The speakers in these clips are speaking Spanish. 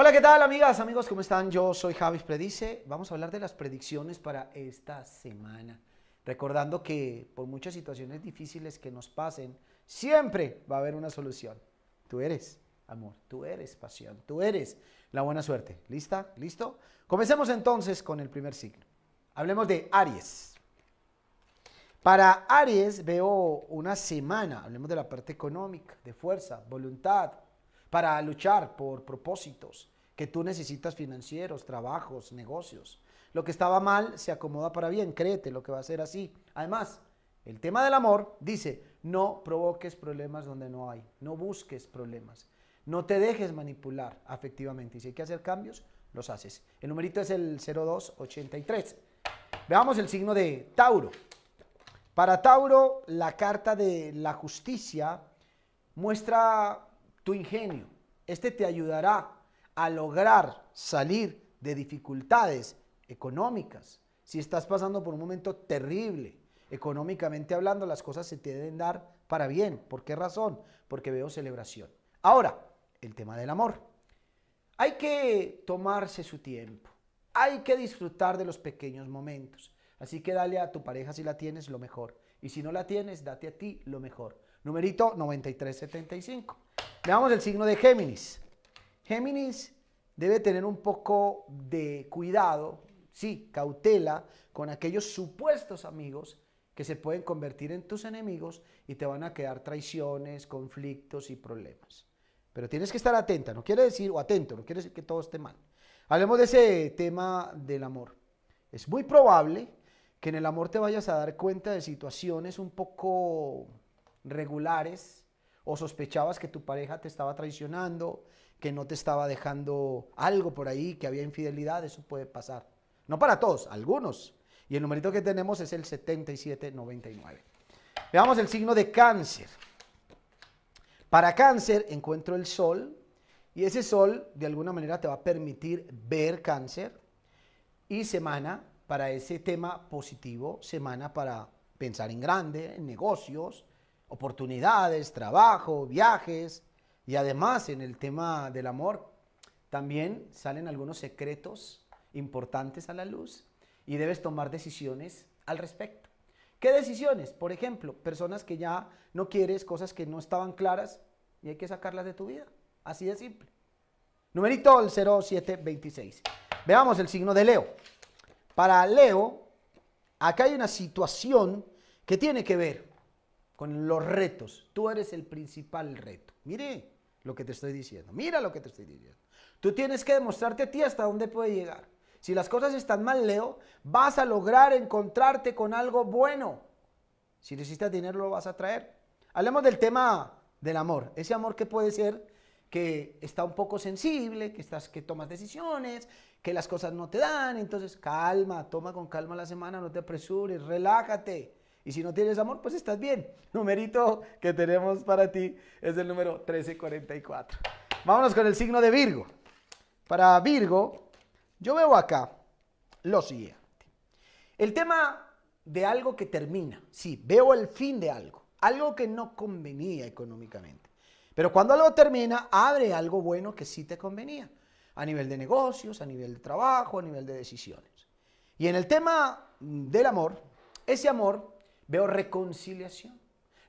Hola, ¿qué tal amigas, amigos? ¿Cómo están? Yo soy Javis Predice. Vamos a hablar de las predicciones para esta semana. Recordando que por muchas situaciones difíciles que nos pasen, siempre va a haber una solución. Tú eres amor, tú eres pasión, tú eres la buena suerte. ¿Lista? ¿Listo? Comencemos entonces con el primer signo. Hablemos de Aries. Para Aries veo una semana, hablemos de la parte económica, de fuerza, voluntad, para luchar por propósitos que tú necesitas financieros, trabajos, negocios. Lo que estaba mal se acomoda para bien, créete lo que va a ser así. Además, el tema del amor dice, no provoques problemas donde no hay, no busques problemas, no te dejes manipular afectivamente. Y si hay que hacer cambios, los haces. El numerito es el 0283. Veamos el signo de Tauro. Para Tauro, la carta de la justicia muestra tu ingenio. Este te ayudará a lograr salir de dificultades económicas. Si estás pasando por un momento terrible, económicamente hablando, las cosas se te deben dar para bien. ¿Por qué razón? Porque veo celebración. Ahora, el tema del amor. Hay que tomarse su tiempo. Hay que disfrutar de los pequeños momentos. Así que dale a tu pareja si la tienes lo mejor. Y si no la tienes, date a ti lo mejor. Numerito 9375. Veamos el signo de Géminis. Géminis debe tener un poco de cuidado, sí, cautela con aquellos supuestos amigos que se pueden convertir en tus enemigos y te van a quedar traiciones, conflictos y problemas. Pero tienes que estar atenta, no quiere decir, o atento, no quiere decir que todo esté mal. Hablemos de ese tema del amor. Es muy probable que en el amor te vayas a dar cuenta de situaciones un poco regulares, o sospechabas que tu pareja te estaba traicionando, que no te estaba dejando algo por ahí, que había infidelidad, eso puede pasar. No para todos, algunos. Y el numerito que tenemos es el 7799. Veamos el signo de cáncer. Para cáncer encuentro el sol y ese sol de alguna manera te va a permitir ver cáncer y semana para ese tema positivo, semana para pensar en grande, en negocios, oportunidades, trabajo, viajes y además en el tema del amor también salen algunos secretos importantes a la luz y debes tomar decisiones al respecto. ¿Qué decisiones? Por ejemplo, personas que ya no quieres, cosas que no estaban claras y hay que sacarlas de tu vida. Así de simple. Numerito el 0726. Veamos el signo de Leo. Para Leo, acá hay una situación que tiene que ver con los retos. Tú eres el principal reto. Mire lo que te estoy diciendo. Mira lo que te estoy diciendo. Tú tienes que demostrarte a ti hasta dónde puede llegar. Si las cosas están mal, Leo, vas a lograr encontrarte con algo bueno. Si necesitas dinero, lo vas a traer. Hablemos del tema del amor. Ese amor que puede ser que está un poco sensible, que, estás, que tomas decisiones, que las cosas no te dan. Entonces, calma, toma con calma la semana, no te apresures, relájate. Y si no tienes amor, pues estás bien. El numerito que tenemos para ti es el número 1344. Vámonos con el signo de Virgo. Para Virgo, yo veo acá lo siguiente. El tema de algo que termina. Sí, veo el fin de algo. Algo que no convenía económicamente. Pero cuando algo termina, abre algo bueno que sí te convenía. A nivel de negocios, a nivel de trabajo, a nivel de decisiones. Y en el tema del amor, ese amor Veo reconciliación,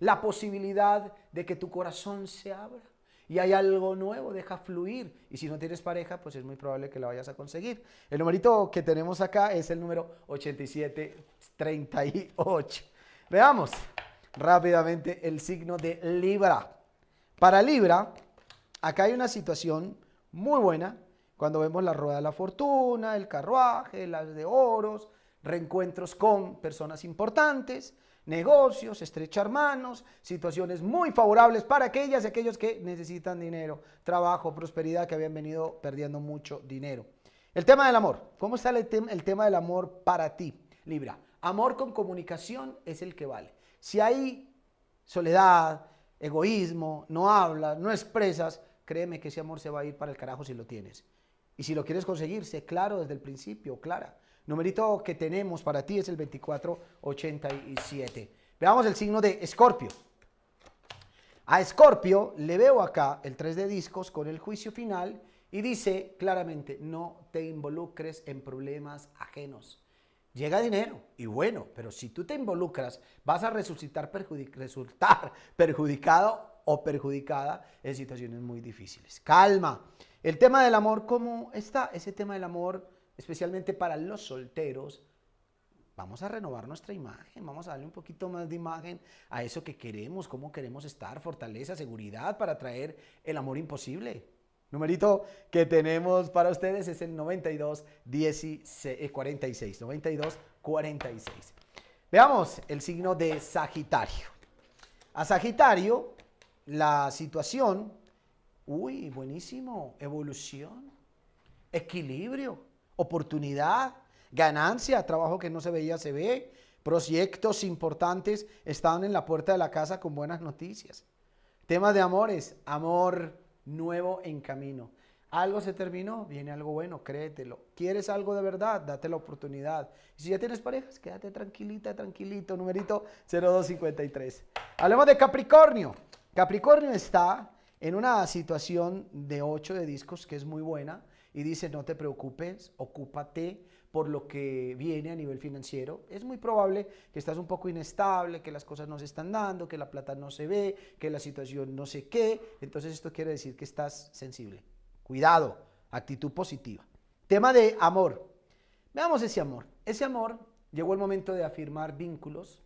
la posibilidad de que tu corazón se abra y hay algo nuevo, deja fluir. Y si no tienes pareja, pues es muy probable que la vayas a conseguir. El numerito que tenemos acá es el número 8738. Veamos rápidamente el signo de Libra. Para Libra, acá hay una situación muy buena cuando vemos la rueda de la fortuna, el carruaje, las de oros, reencuentros con personas importantes, negocios, estrechar manos, situaciones muy favorables para aquellas y aquellos que necesitan dinero, trabajo, prosperidad, que habían venido perdiendo mucho dinero. El tema del amor. ¿Cómo está el, tema del amor para ti, Libra? Amor con comunicación es el que vale. Si hay soledad, egoísmo, no hablas, no expresas, créeme que ese amor se va a ir para el carajo si lo tienes. Y si lo quieres conseguir, sé claro desde el principio, clara numerito que tenemos para ti es el 2487. Veamos el signo de Escorpio. A Escorpio le veo acá el 3 de discos con el juicio final y dice claramente, no te involucres en problemas ajenos. Llega dinero y bueno, pero si tú te involucras, vas a resultar perjudicado o perjudicada en situaciones muy difíciles. Calma. El tema del amor, ¿cómo está? Ese tema del amor especialmente para los solteros, vamos a renovar nuestra imagen, vamos a darle un poquito más de imagen a eso que queremos, cómo queremos estar, fortaleza, seguridad para traer el amor imposible. Numerito que tenemos para ustedes es el 92 46, Veamos el signo de Sagitario. A Sagitario la situación, uy, buenísimo, evolución, equilibrio, oportunidad, ganancia, trabajo que no se veía, se ve. Proyectos importantes estaban en la puerta de la casa con buenas noticias. Temas de amores, amor nuevo en camino. Algo se terminó, viene algo bueno, créetelo. ¿Quieres algo de verdad? Date la oportunidad. si ya tienes parejas, quédate tranquilita, tranquilito. Numerito 0253. Hablemos de Capricornio. Capricornio está en una situación de 8 de discos que es muy buena y dice, no te preocupes, ocúpate por lo que viene a nivel financiero, es muy probable que estás un poco inestable, que las cosas no se están dando, que la plata no se ve, que la situación no sé qué. Entonces esto quiere decir que estás sensible. Cuidado, actitud positiva. Tema de amor. Veamos ese amor. Ese amor llegó el momento de afirmar vínculos,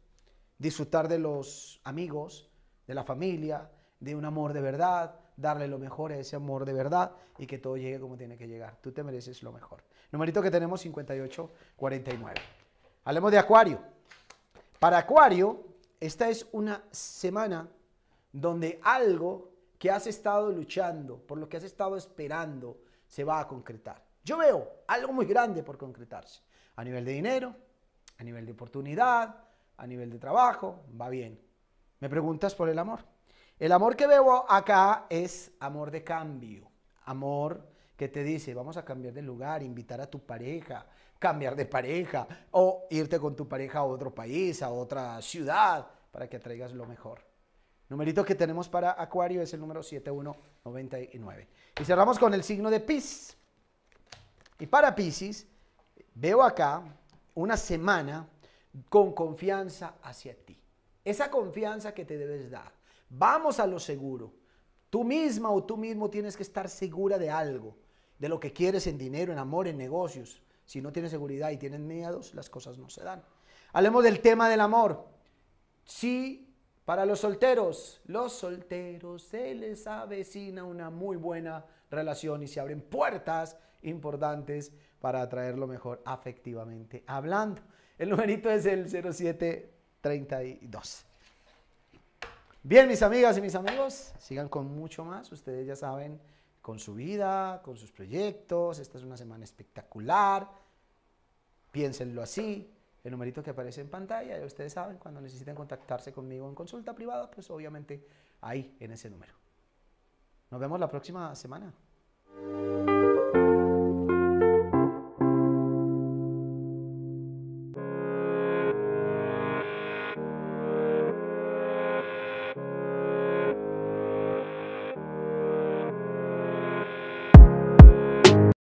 disfrutar de los amigos, de la familia, de un amor de verdad, darle lo mejor a ese amor de verdad y que todo llegue como tiene que llegar. Tú te mereces lo mejor. Numerito que tenemos 5849 Hablemos de Acuario. Para Acuario, esta es una semana donde algo que has estado luchando, por lo que has estado esperando, se va a concretar. Yo veo algo muy grande por concretarse. A nivel de dinero, a nivel de oportunidad, a nivel de trabajo, va bien. ¿Me preguntas por el amor? El amor que veo acá es amor de cambio, amor que te dice, vamos a cambiar de lugar, invitar a tu pareja, cambiar de pareja o irte con tu pareja a otro país, a otra ciudad, para que traigas lo mejor. Numerito que tenemos para Acuario es el número 7199. Y cerramos con el signo de Pisces. Y para Pisces, veo acá una semana con confianza hacia ti. Esa confianza que te debes dar Vamos a lo seguro. Tú misma o tú mismo tienes que estar segura de algo, de lo que quieres en dinero, en amor, en negocios. Si no tienes seguridad y tienes miedos, las cosas no se dan. Hablemos del tema del amor. Sí, para los solteros, los solteros se les avecina una muy buena relación y se abren puertas importantes para atraerlo mejor afectivamente hablando. El numerito es el 0732. Bien, mis amigas y mis amigos, sigan con mucho más. Ustedes ya saben, con su vida, con sus proyectos. Esta es una semana espectacular. Piénsenlo así. El numerito que aparece en pantalla, ustedes saben, cuando necesiten contactarse conmigo en consulta privada, pues obviamente ahí, en ese número. Nos vemos la próxima semana.